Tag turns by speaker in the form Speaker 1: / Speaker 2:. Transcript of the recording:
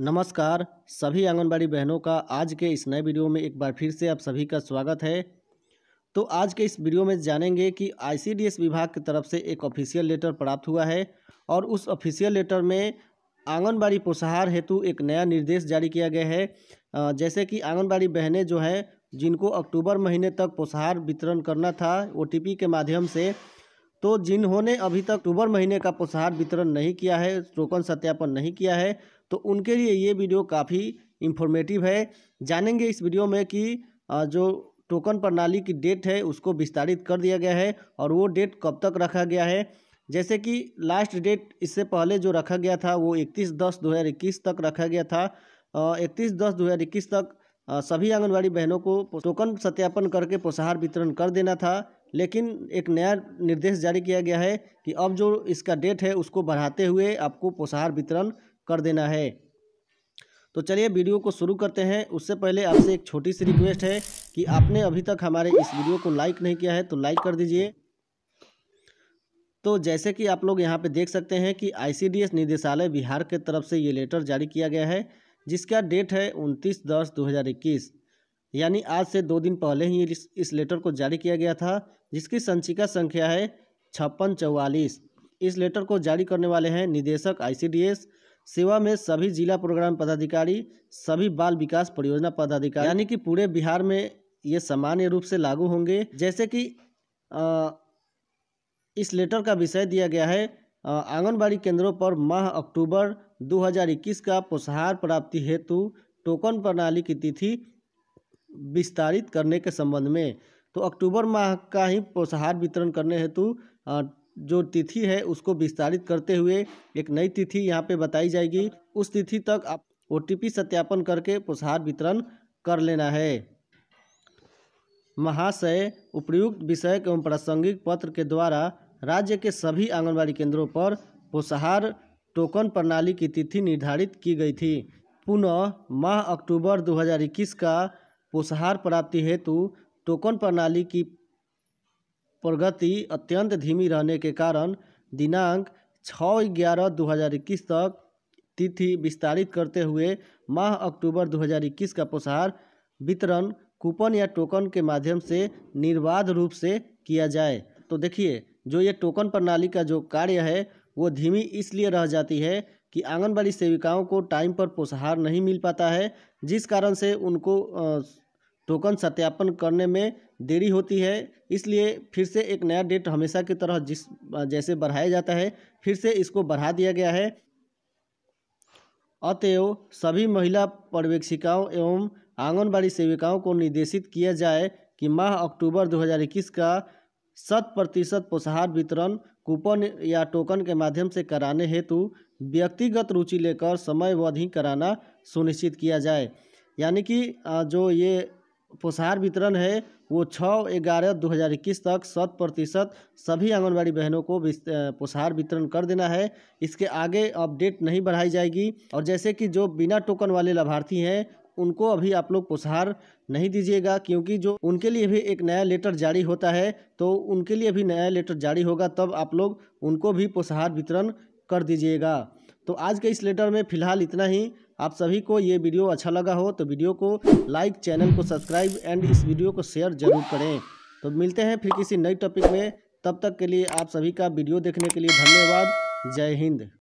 Speaker 1: नमस्कार सभी आंगनबाड़ी बहनों का आज के इस नए वीडियो में एक बार फिर से आप सभी का स्वागत है तो आज के इस वीडियो में जानेंगे कि आईसीडीएस विभाग की तरफ से एक ऑफिशियल लेटर प्राप्त हुआ है और उस ऑफिशियल लेटर में आंगनबाड़ी पोषाहार हेतु एक नया निर्देश जारी किया गया है जैसे कि आंगनबाड़ी बहनें जो हैं जिनको अक्टूबर महीने तक पोषाहार वितरण करना था ओ के माध्यम से तो जिन्होंने अभी तक अक्टूबर महीने का पोषाहार वितरण नहीं किया है टोकन सत्यापन नहीं किया है तो उनके लिए ये वीडियो काफ़ी इन्फॉर्मेटिव है जानेंगे इस वीडियो में कि जो टोकन प्रणाली की डेट है उसको विस्तारित कर दिया गया है और वो डेट कब तक रखा गया है जैसे कि लास्ट डेट इससे पहले जो रखा गया था वो इकतीस दस दो तक रखा गया था इकतीस दस दो तक सभी आंगनबाड़ी बहनों को टोकन सत्यापन करके पोषाहार वितरण कर देना था लेकिन एक नया निर्देश जारी किया गया है कि अब जो इसका डेट है उसको बढ़ाते हुए आपको पोषाहार वितरण कर देना है तो चलिए वीडियो को शुरू करते हैं उससे पहले आपसे एक छोटी सी रिक्वेस्ट है कि आपने अभी तक हमारे इस वीडियो को लाइक नहीं किया है तो लाइक कर दीजिए तो जैसे कि आप लोग यहाँ पे देख सकते हैं कि आईसीडीएस निदेशालय बिहार के तरफ से ये लेटर जारी किया गया है जिसका डेट है उनतीस दस दो यानी आज से दो दिन पहले ही इस, इस लेटर को जारी किया गया था जिसकी संचिका संख्या है छप्पन चौवालीस इस लेटर को जारी करने वाले हैं निदेशक आईसीडीएस सेवा में सभी जिला प्रोग्राम पदाधिकारी सभी बाल विकास परियोजना पदाधिकारी यानी कि पूरे बिहार में ये सामान्य रूप से लागू होंगे जैसे कि आ, इस लेटर का विषय दिया गया है आंगनबाड़ी केंद्रों पर माह अक्टूबर 2021 का पोषाहार प्राप्ति हेतु टोकन प्रणाली की तिथि विस्तारित करने के संबंध में तो अक्टूबर माह का ही पोषाहार वितरण करने हेतु जो तिथि है उसको विस्तारित करते हुए एक नई तिथि यहाँ पे बताई जाएगी उस तिथि तक आप ओ सत्यापन करके पोषाहार वितरण कर लेना है महाशय उपयुक्त विषय एवं प्रासंगिक पत्र के द्वारा राज्य के सभी आंगनबाड़ी केंद्रों पर पोषाहार टोकन प्रणाली की तिथि निर्धारित की गई थी पुनः माह अक्टूबर 2021 का पोषाहार प्राप्ति हेतु टोकन प्रणाली की प्रगति अत्यंत धीमी रहने के कारण दिनांक छः ग्यारह दो हज़ार इक्कीस तक तिथि विस्तारित करते हुए माह अक्टूबर 2021 का पोषाहार वितरण कूपन या टोकन के माध्यम से निर्बाध रूप से किया जाए तो देखिए जो ये टोकन प्रणाली का जो कार्य है वो धीमी इसलिए रह जाती है कि आंगनबाड़ी सेविकाओं को टाइम पर पोषाहार नहीं मिल पाता है जिस कारण से उनको टोकन सत्यापन करने में देरी होती है इसलिए फिर से एक नया डेट हमेशा की तरह जिस जैसे बढ़ाया जाता है फिर से इसको बढ़ा दिया गया है अतएव सभी महिला पर्यवेक्षिकाओं एवं आंगनबाड़ी सेविकाओं को निर्देशित किया जाए कि माह अक्टूबर 2021 का शत प्रतिशत पोषाहार वितरण कूपन या टोकन के माध्यम से कराने हेतु व्यक्तिगत रुचि लेकर समयवधि कराना सुनिश्चित किया जाए यानी कि जो ये पोषाहार वितरण है वो छः ग्यारह दो हज़ार इक्कीस तक शत प्रतिशत सभी आंगनबाड़ी बहनों को पोषाहार वितरण कर देना है इसके आगे अपडेट नहीं बढ़ाई जाएगी और जैसे कि जो बिना टोकन वाले लाभार्थी हैं उनको अभी आप लोग पुसहार नहीं दीजिएगा क्योंकि जो उनके लिए भी एक नया लेटर जारी होता है तो उनके लिए भी नया लेटर जारी होगा तब आप लोग उनको भी पुसहार वितरण कर दीजिएगा तो आज के इस लेटर में फिलहाल इतना ही आप सभी को ये वीडियो अच्छा लगा हो तो वीडियो को लाइक चैनल को सब्सक्राइब एंड इस वीडियो को शेयर जरूर करें तो मिलते हैं फिर किसी नई टॉपिक में तब तक के लिए आप सभी का वीडियो देखने के लिए धन्यवाद जय हिंद